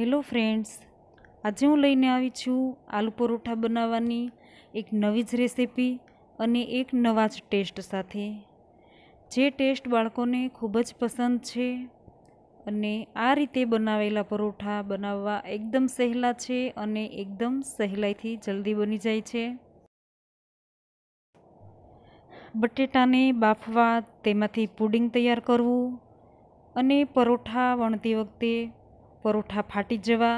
hello friends આજે હું લઈને આવી છું આલુ પરોઠા બનાવવાની એક નવી જ રેસીપી અને એક નવા જ ટેસ્ટ સાથે જે ટેસ્ટ બાળકોને ખૂબ જ પસંદ છે અને આ રીતે બનાવેલા પરોઠા બનાવવા એકદમ સહેલા છે અને એકદમ સહેલાઈથી જલ્દી બની જાય છે બટેટાને બાફવા તેમાંથી પુડિંગ તૈયાર કરવું અને પરોઠા વણતી વખતે પરોઠા ફાટી જવા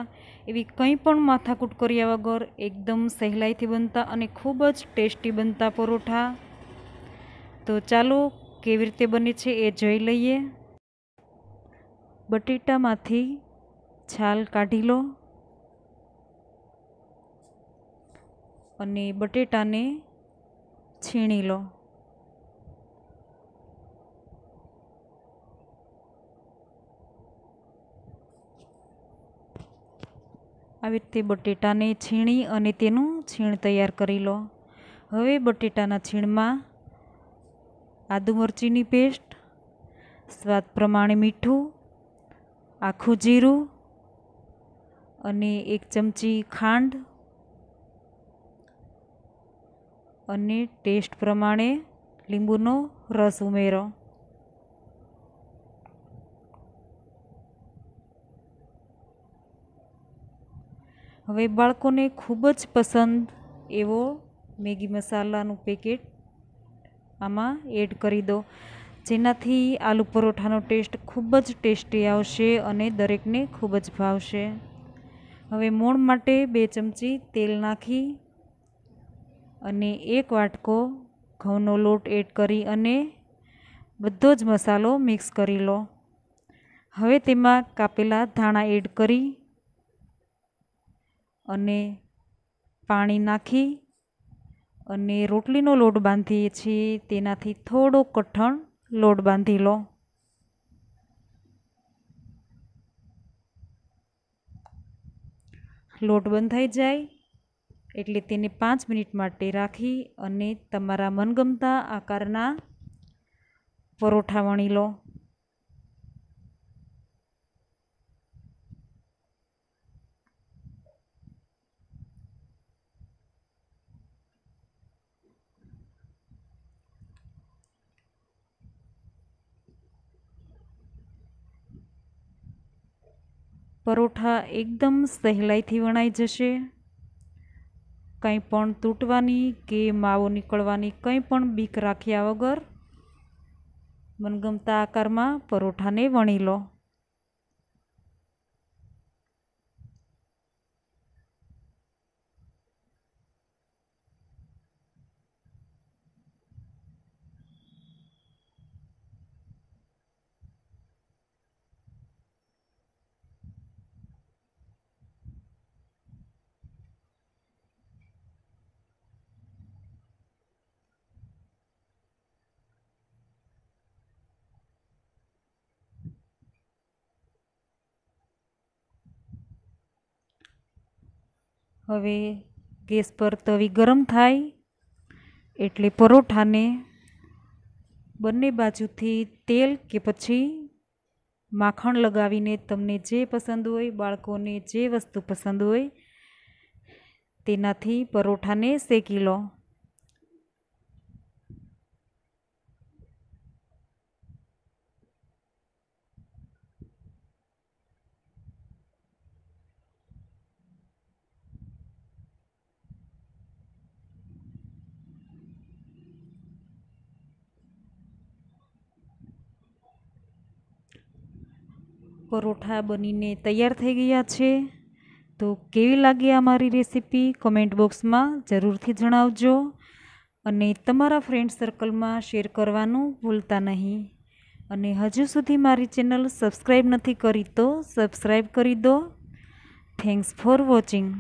એવી કંઈ પણ માથાકૂટ કર્યા વગર એકદમ સહેલાઈથી બનતા અને ખૂબ જ ટેસ્ટી બનતા પરોઠા તો ચાલો કેવી રીતે બને છે એ જોઈ લઈએ બટેટામાંથી છાલ કાઢી લો અને બટેટાને છીણી લો આવી રીતે બટેટાને છીણી અને તેનું છીણ તૈયાર કરી લો હવે બટેટાના છીણમાં આદુ મરચીની પેસ્ટ સ્વાદ પ્રમાણે મીઠું આખું જીરું અને એક ચમચી ખાંડ અને ટેસ્ટ પ્રમાણે લીંબુનો રસ ઉમેરો હવે બાળકોને ખૂબ જ પસંદ એવો મેગી મસાલાનું પેકેટ આમાં એડ કરી દો જેનાથી આલુ પરોઠાનો ટેસ્ટ ખૂબ જ ટેસ્ટી આવશે અને દરેકને ખૂબ જ ભાવશે હવે મોણ માટે બે ચમચી તેલ નાખી અને એક વાટકો ઘઉંનો લોટ એડ કરી અને બધો જ મસાલો મિક્સ કરી લો હવે તેમાં કાપેલા ધાણા એડ કરી અને પાણી નાખી અને રોટલીનો લોટ બાંધીએ છીએ તેનાથી થોડો કઠણ લોટ બાંધી લો લોટ બંધાઈ જાય એટલે તેને પાંચ મિનિટ માટે રાખી અને તમારા મનગમતા આકારના પરોઠા વણી લો પરોઠા એકદમ સહેલાઈથી વણાઈ જશે કંઈ પણ તૂટવાની કે માવો નીકળવાની કંઈ પણ બીક રાખ્યા વગર મનગમતા આકારમાં પરોઠાને વણી લો હવે ગેસ પર તવી ગરમ થાય એટલે પરોઠાને બંને બાજુથી તેલ કે પછી માખણ લગાવીને તમને જે પસંદ હોય બાળકોને જે વસ્તુ પસંદ હોય તેનાથી પરોઠાને શેકી લો પરોઠા બનીને તૈયાર થઈ ગયા છે તો કેવી લાગી આ મારી રેસીપી કોમેન્ટ બોક્સમાં જરૂરથી જણાવજો અને તમારા ફ્રેન્ડ સર્કલમાં શેર કરવાનું ભૂલતા નહીં અને હજુ સુધી મારી ચેનલ સબસ્ક્રાઈબ નથી કરી તો સબસ્ક્રાઈબ કરી દો થેન્ક્સ ફોર વોચિંગ